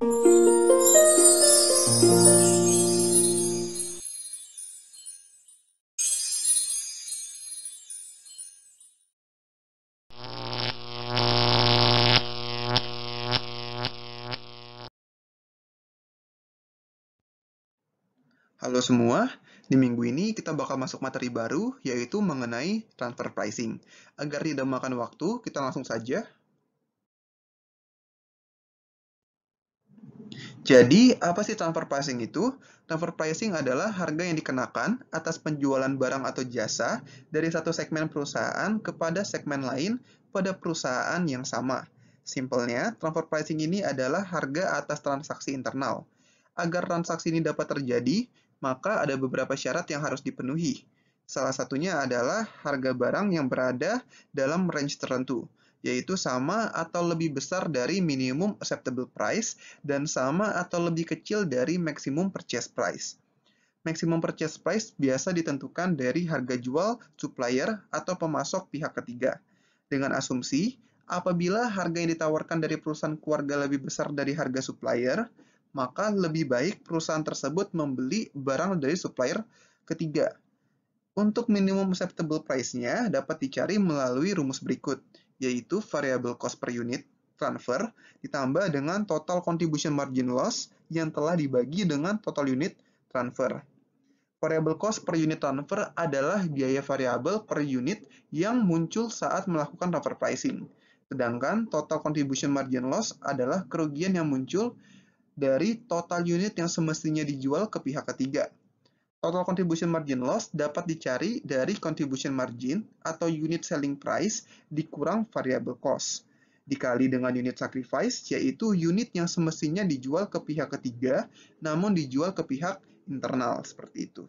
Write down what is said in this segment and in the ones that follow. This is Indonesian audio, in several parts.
Halo semua, di minggu ini kita bakal masuk materi baru yaitu mengenai transfer pricing. Agar tidak makan waktu, kita langsung saja Jadi, apa sih transfer pricing itu? Transfer pricing adalah harga yang dikenakan atas penjualan barang atau jasa dari satu segmen perusahaan kepada segmen lain pada perusahaan yang sama. Simpelnya, transfer pricing ini adalah harga atas transaksi internal. Agar transaksi ini dapat terjadi, maka ada beberapa syarat yang harus dipenuhi. Salah satunya adalah harga barang yang berada dalam range tertentu yaitu sama atau lebih besar dari minimum acceptable price dan sama atau lebih kecil dari maximum purchase price. Maximum purchase price biasa ditentukan dari harga jual supplier atau pemasok pihak ketiga. Dengan asumsi, apabila harga yang ditawarkan dari perusahaan keluarga lebih besar dari harga supplier, maka lebih baik perusahaan tersebut membeli barang dari supplier ketiga. Untuk minimum acceptable price-nya dapat dicari melalui rumus berikut – yaitu variable cost per unit transfer ditambah dengan total contribution margin loss yang telah dibagi dengan total unit transfer. Variable cost per unit transfer adalah biaya variabel per unit yang muncul saat melakukan transfer pricing. Sedangkan total contribution margin loss adalah kerugian yang muncul dari total unit yang semestinya dijual ke pihak ketiga. Total contribution margin loss dapat dicari dari contribution margin atau unit selling price dikurang variable cost dikali dengan unit sacrifice, yaitu unit yang semestinya dijual ke pihak ketiga, namun dijual ke pihak internal, seperti itu.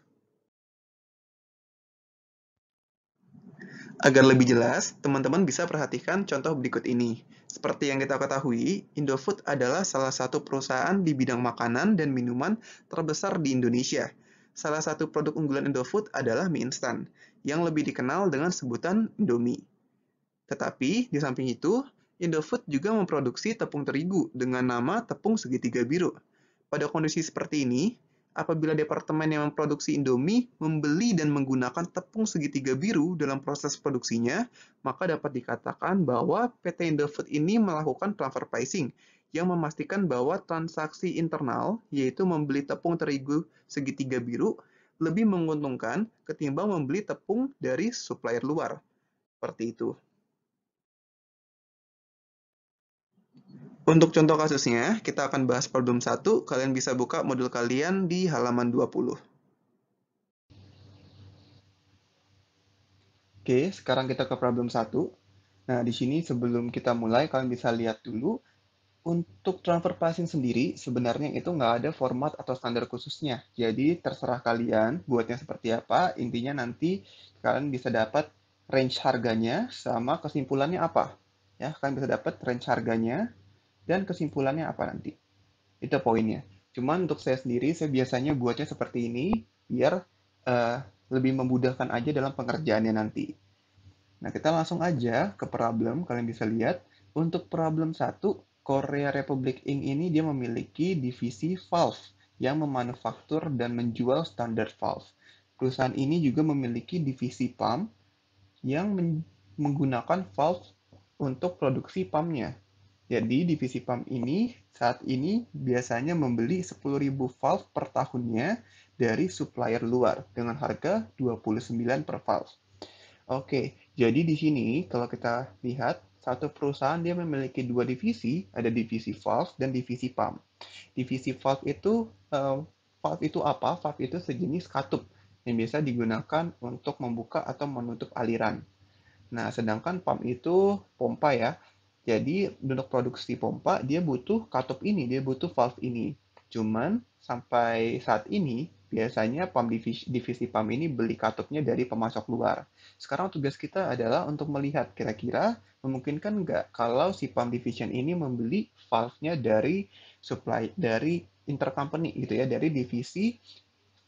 Agar lebih jelas, teman-teman bisa perhatikan contoh berikut ini. Seperti yang kita ketahui, Indofood adalah salah satu perusahaan di bidang makanan dan minuman terbesar di Indonesia, salah satu produk unggulan Indofood adalah mie instan, yang lebih dikenal dengan sebutan Indomie. Tetapi, di samping itu, Indofood juga memproduksi tepung terigu dengan nama tepung segitiga biru. Pada kondisi seperti ini, apabila departemen yang memproduksi Indomie membeli dan menggunakan tepung segitiga biru dalam proses produksinya, maka dapat dikatakan bahwa PT Indofood ini melakukan transfer pricing, yang memastikan bahwa transaksi internal, yaitu membeli tepung terigu segitiga biru, lebih menguntungkan ketimbang membeli tepung dari supplier luar. Seperti itu. Untuk contoh kasusnya, kita akan bahas problem 1. Kalian bisa buka modul kalian di halaman 20. Oke, sekarang kita ke problem 1. Nah, di sini sebelum kita mulai, kalian bisa lihat dulu untuk transfer pricing sendiri, sebenarnya itu nggak ada format atau standar khususnya. Jadi terserah kalian buatnya seperti apa, intinya nanti kalian bisa dapat range harganya sama kesimpulannya apa. Ya, kalian bisa dapat range harganya dan kesimpulannya apa nanti. Itu poinnya. Cuman untuk saya sendiri, saya biasanya buatnya seperti ini biar uh, lebih memudahkan aja dalam pengerjaannya nanti. Nah, kita langsung aja ke problem. Kalian bisa lihat, untuk problem 1, Korea Republik Inc. ini dia memiliki divisi valve yang memanufaktur dan menjual standar valve. Perusahaan ini juga memiliki divisi pump yang menggunakan valve untuk produksi pumpnya. Jadi divisi pump ini saat ini biasanya membeli 10.000 valve per tahunnya dari supplier luar dengan harga 29 per valve. Oke, jadi di sini kalau kita lihat satu perusahaan dia memiliki dua divisi, ada divisi valve dan divisi pump. Divisi valve itu uh, valve itu apa? Valve itu sejenis katup yang biasa digunakan untuk membuka atau menutup aliran. Nah, sedangkan pump itu pompa ya. Jadi untuk produksi pompa dia butuh katup ini, dia butuh valve ini. Cuman sampai saat ini biasanya PAM divisi, divisi PAM ini beli katupnya dari pemasok luar. Sekarang tugas kita adalah untuk melihat kira-kira memungkinkan nggak kalau si PAM division ini membeli valve-nya dari supply dari intercompany gitu ya, dari divisi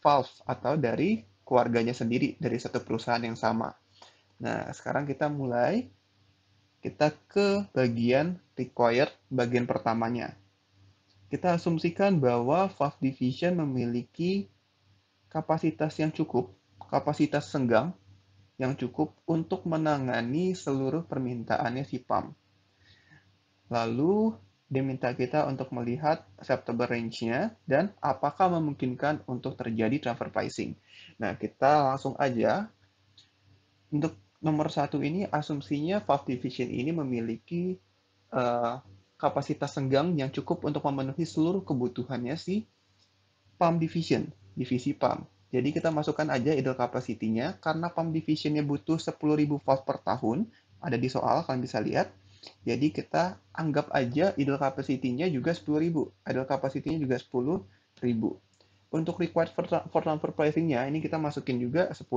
valve atau dari keluarganya sendiri dari satu perusahaan yang sama. Nah, sekarang kita mulai kita ke bagian required bagian pertamanya. Kita asumsikan bahwa valve division memiliki kapasitas yang cukup, kapasitas senggang yang cukup untuk menangani seluruh permintaannya si Pam. Lalu diminta kita untuk melihat September range-nya dan apakah memungkinkan untuk terjadi transfer pricing. Nah, kita langsung aja. Untuk nomor satu ini, asumsinya Valve Division ini memiliki uh, kapasitas senggang yang cukup untuk memenuhi seluruh kebutuhannya si Pump Division divisi pump. Jadi kita masukkan aja idle capacity-nya, karena pump division-nya butuh 10.000 volt per tahun, ada di soal, kalian bisa lihat. Jadi kita anggap aja idle capacity-nya juga 10.000, idle capacity-nya juga 10.000. Untuk required for transfer pricing-nya, ini kita masukin juga 10.000.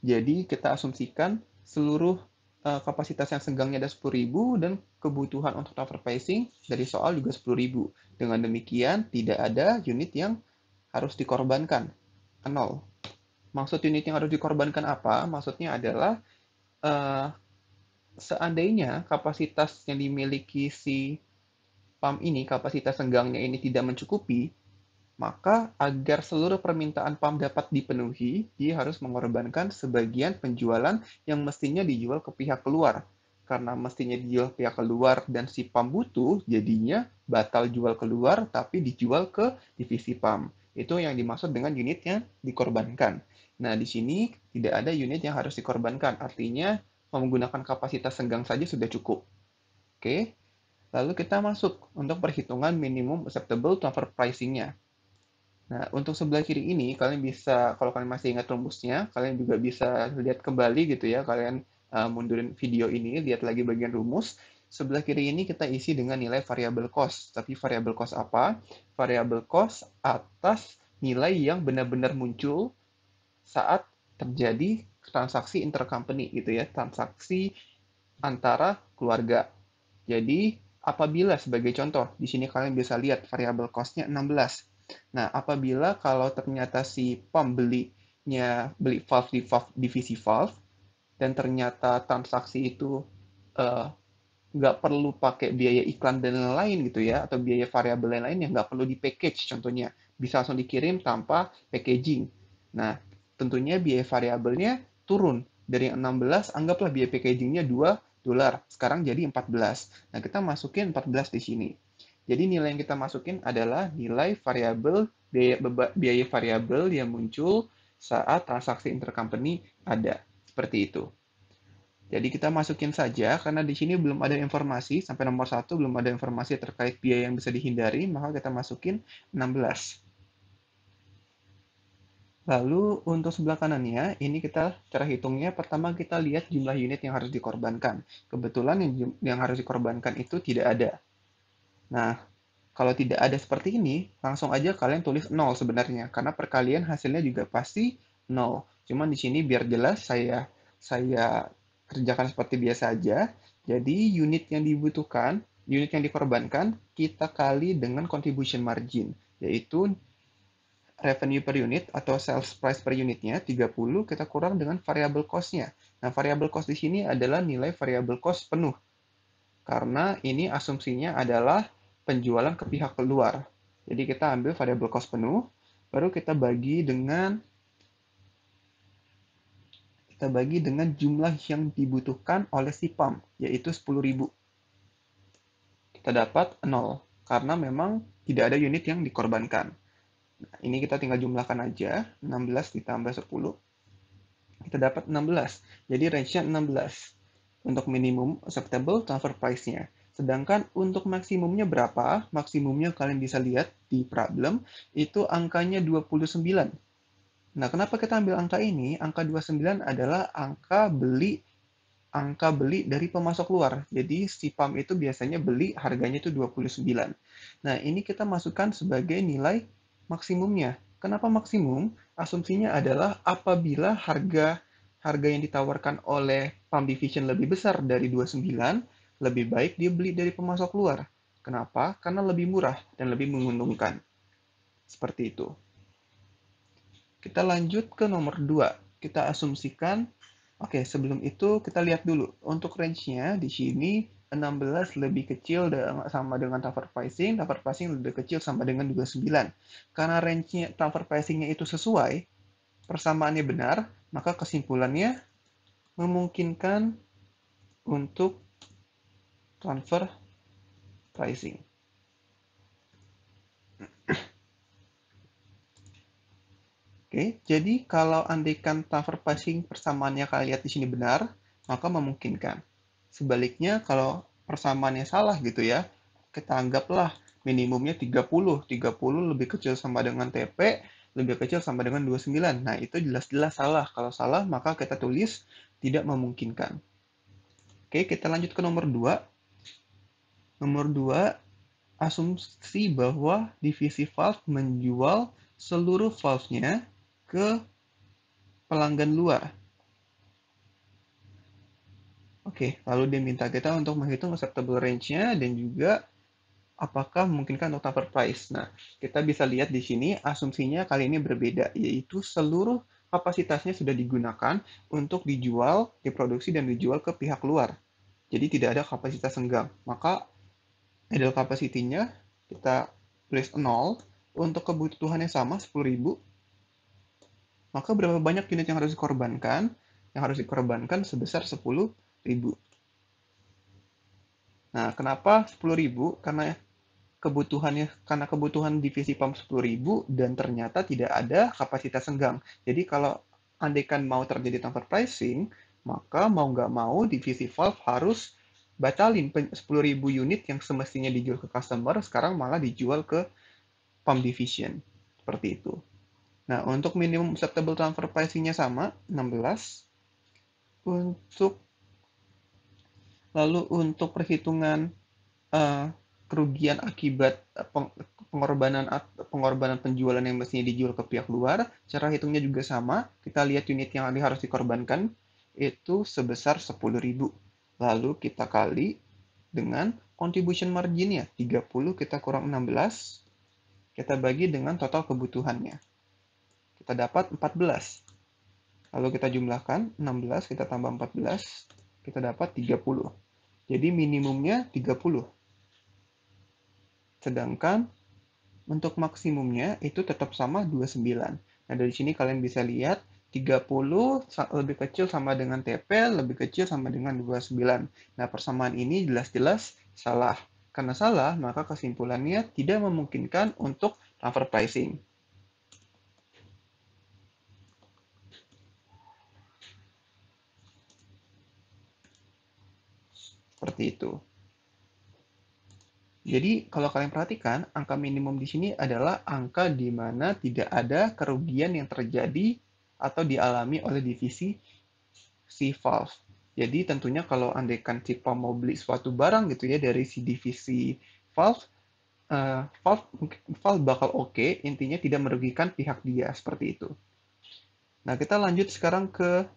Jadi kita asumsikan seluruh Eh, kapasitas yang senggangnya ada 10.000 dan kebutuhan untuk transfer pricing dari soal juga 10.000. Dengan demikian, tidak ada unit yang harus dikorbankan. Nol. Maksud unit yang harus dikorbankan apa? Maksudnya adalah uh, seandainya kapasitas yang dimiliki si pump ini, kapasitas senggangnya ini tidak mencukupi, maka agar seluruh permintaan pump dapat dipenuhi, dia harus mengorbankan sebagian penjualan yang mestinya dijual ke pihak keluar. Karena mestinya dijual pihak keluar dan si PAM butuh, jadinya batal jual keluar tapi dijual ke divisi PAM. Itu yang dimaksud dengan unit yang dikorbankan. Nah, di sini tidak ada unit yang harus dikorbankan. Artinya, menggunakan kapasitas senggang saja sudah cukup. Oke, lalu kita masuk untuk perhitungan minimum acceptable transfer pricing-nya. Nah, untuk sebelah kiri ini kalian bisa kalau kalian masih ingat rumusnya, kalian juga bisa lihat kembali gitu ya. Kalian uh, mundurin video ini, lihat lagi bagian rumus. Sebelah kiri ini kita isi dengan nilai variabel cost. Tapi variabel cost apa? Variabel cost atas nilai yang benar-benar muncul saat terjadi transaksi intercompany gitu ya, transaksi antara keluarga. Jadi, apabila sebagai contoh, di sini kalian bisa lihat variabel cost-nya 16 Nah, apabila kalau ternyata si pembelinya beli valve di valve, divisi valve, dan ternyata transaksi itu uh, nggak perlu pakai biaya iklan dan lain-lain gitu ya atau biaya variabel lain-lain yang nggak perlu di package contohnya bisa langsung dikirim tanpa packaging nah tentunya biaya variabelnya turun dari yang 16 anggaplah biaya packagingnya 2 dolar sekarang jadi 14 nah kita masukin 14 di sini jadi nilai yang kita masukin adalah nilai variabel biaya, biaya variabel yang muncul saat transaksi intercompany ada. Seperti itu. Jadi kita masukin saja karena di sini belum ada informasi sampai nomor satu belum ada informasi terkait biaya yang bisa dihindari, maka kita masukin 16. Lalu untuk sebelah kanannya, ini kita cara hitungnya pertama kita lihat jumlah unit yang harus dikorbankan. Kebetulan yang, yang harus dikorbankan itu tidak ada. Nah, kalau tidak ada seperti ini, langsung aja kalian tulis 0 sebenarnya, karena perkalian hasilnya juga pasti 0. Cuman di sini biar jelas saya saya kerjakan seperti biasa aja. Jadi unit yang dibutuhkan, unit yang dikorbankan, kita kali dengan contribution margin, yaitu revenue per unit atau sales price per unitnya 30 kita kurang dengan variable costnya Nah, variable cost di sini adalah nilai variable cost penuh. Karena ini asumsinya adalah penjualan ke pihak luar. Jadi kita ambil variabel cost penuh, baru kita bagi dengan kita bagi dengan jumlah yang dibutuhkan oleh si pump, yaitu 10.000. Kita dapat 0, karena memang tidak ada unit yang dikorbankan. Nah, ini kita tinggal jumlahkan aja, 16 ditambah 10, kita dapat 16. Jadi range-nya 16 untuk minimum acceptable transfer price-nya. Sedangkan untuk maksimumnya berapa? Maksimumnya kalian bisa lihat di problem, itu angkanya 29. Nah, kenapa kita ambil angka ini? Angka 29 adalah angka beli angka beli dari pemasok luar. Jadi si pump itu biasanya beli harganya itu 29. Nah, ini kita masukkan sebagai nilai maksimumnya. Kenapa maksimum? Asumsinya adalah apabila harga harga yang ditawarkan oleh pump Division lebih besar dari 29, lebih baik dia beli dari pemasok luar. Kenapa? Karena lebih murah dan lebih menguntungkan. Seperti itu. Kita lanjut ke nomor 2. Kita asumsikan, oke okay, sebelum itu kita lihat dulu. Untuk range-nya di sini 16 lebih kecil sama dengan tougher pricing, tougher pricing lebih kecil sama dengan 29. Karena range-nya tougher pricing-nya itu sesuai, persamaannya benar, maka kesimpulannya memungkinkan untuk transfer pricing. Oke, jadi kalau andaikan transfer pricing persamaannya kalian lihat di sini benar, maka memungkinkan. Sebaliknya kalau persamaannya salah gitu ya, kita anggaplah minimumnya 30, 30 lebih kecil sama dengan TP, lebih kecil sama dengan 29. Nah, itu jelas-jelas salah. Kalau salah, maka kita tulis tidak memungkinkan. Oke, kita lanjut ke nomor 2. Nomor dua, asumsi bahwa divisi valve menjual seluruh valve-nya ke pelanggan luar. Oke, lalu dia minta kita untuk menghitung acceptable range-nya dan juga apakah memungkinkan untuk cover price. Nah, kita bisa lihat di sini asumsinya kali ini berbeda, yaitu seluruh kapasitasnya sudah digunakan untuk dijual, diproduksi, dan dijual ke pihak luar. Jadi tidak ada kapasitas senggang. Maka idle capacity-nya kita tulis 0 untuk kebutuhan yang sama 10.000 maka berapa banyak unit yang harus dikorbankan yang harus dikorbankan sebesar 10.000 nah kenapa 10.000 karena kebutuhannya karena kebutuhan divisi pump 10.000 dan ternyata tidak ada kapasitas senggang jadi kalau andaikan mau terjadi transfer pricing maka mau nggak mau divisi valve harus batalin 10.000 unit yang semestinya dijual ke customer sekarang malah dijual ke pump division seperti itu. Nah, untuk minimum acceptable transfer pricing-nya sama 16. Untuk lalu untuk perhitungan uh, kerugian akibat eh, pengorbanan pengorbanan penjualan yang mestinya dijual ke pihak luar, cara hitungnya juga sama. Kita lihat unit yang harus dikorbankan itu sebesar 10.000. Lalu kita kali dengan contribution marginnya. 30 kita kurang 16, kita bagi dengan total kebutuhannya. Kita dapat 14. Lalu kita jumlahkan, 16 kita tambah 14, kita dapat 30. Jadi minimumnya 30. Sedangkan untuk maksimumnya itu tetap sama 29. Nah, dari sini kalian bisa lihat 30 lebih kecil sama dengan TP, lebih kecil sama dengan 29. Nah, persamaan ini jelas-jelas salah. Karena salah, maka kesimpulannya tidak memungkinkan untuk transfer pricing. Seperti itu. Jadi, kalau kalian perhatikan, angka minimum di sini adalah angka di mana tidak ada kerugian yang terjadi atau dialami oleh divisi si Valve. Jadi tentunya kalau andaikan si mau beli suatu barang gitu ya dari si divisi Valve, uh, Valve, Valve bakal oke, okay, intinya tidak merugikan pihak dia seperti itu. Nah kita lanjut sekarang ke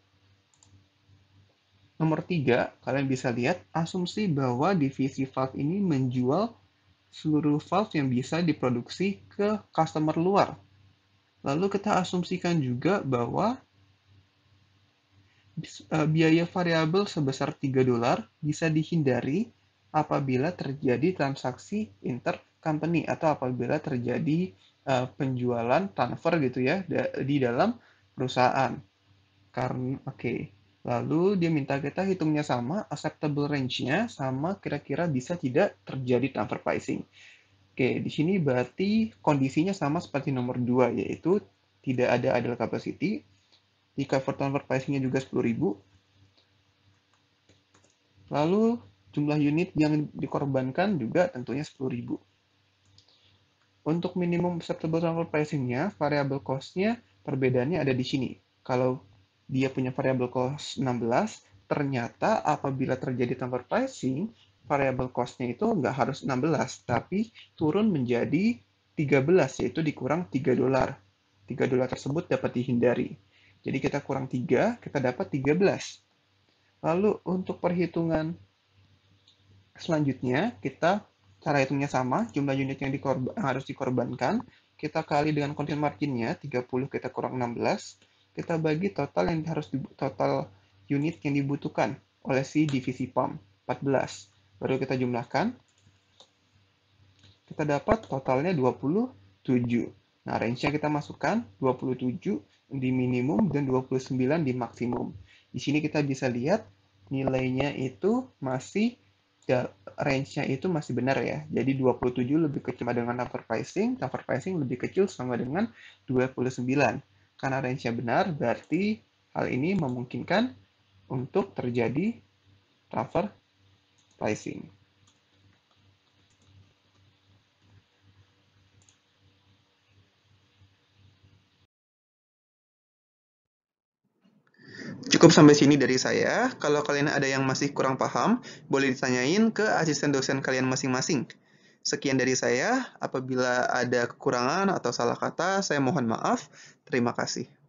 nomor tiga. Kalian bisa lihat asumsi bahwa divisi Valve ini menjual seluruh valve yang bisa diproduksi ke customer luar Lalu kita asumsikan juga bahwa eh, biaya variabel sebesar 3 dolar bisa dihindari apabila terjadi transaksi intercompany atau apabila terjadi eh, penjualan transfer gitu ya di dalam perusahaan. Karena oke. Okay. Lalu dia minta kita hitungnya sama, acceptable range-nya sama kira-kira bisa tidak terjadi transfer pricing. Oke, di sini berarti kondisinya sama seperti nomor 2, yaitu tidak ada idle capacity. Di cover transfer pricing-nya juga 10.000. Lalu jumlah unit yang dikorbankan juga tentunya 10.000. Untuk minimum acceptable transfer pricing-nya, variable cost-nya perbedaannya ada di sini. Kalau dia punya variable cost 16, ternyata apabila terjadi transfer pricing, variable cost-nya itu nggak harus 16, tapi turun menjadi 13, yaitu dikurang 3 dolar. 3 dolar tersebut dapat dihindari. Jadi kita kurang 3, kita dapat 13. Lalu untuk perhitungan selanjutnya, kita cara hitungnya sama, jumlah unit yang, dikorban, harus dikorbankan, kita kali dengan konten marginnya, 30 kita kurang 16, kita bagi total yang harus total unit yang dibutuhkan oleh si divisi pump, 14. Baru kita jumlahkan. Kita dapat totalnya 27. Nah, range-nya kita masukkan 27 di minimum dan 29 di maksimum. Di sini kita bisa lihat nilainya itu masih range-nya itu masih benar ya. Jadi 27 lebih kecil dengan upper pricing, upper pricing lebih kecil sama dengan 29. Karena range-nya benar, berarti hal ini memungkinkan untuk terjadi cover Cukup sampai sini dari saya. Kalau kalian ada yang masih kurang paham, boleh ditanyain ke asisten dosen kalian masing-masing. Sekian dari saya. Apabila ada kekurangan atau salah kata, saya mohon maaf. Terima kasih.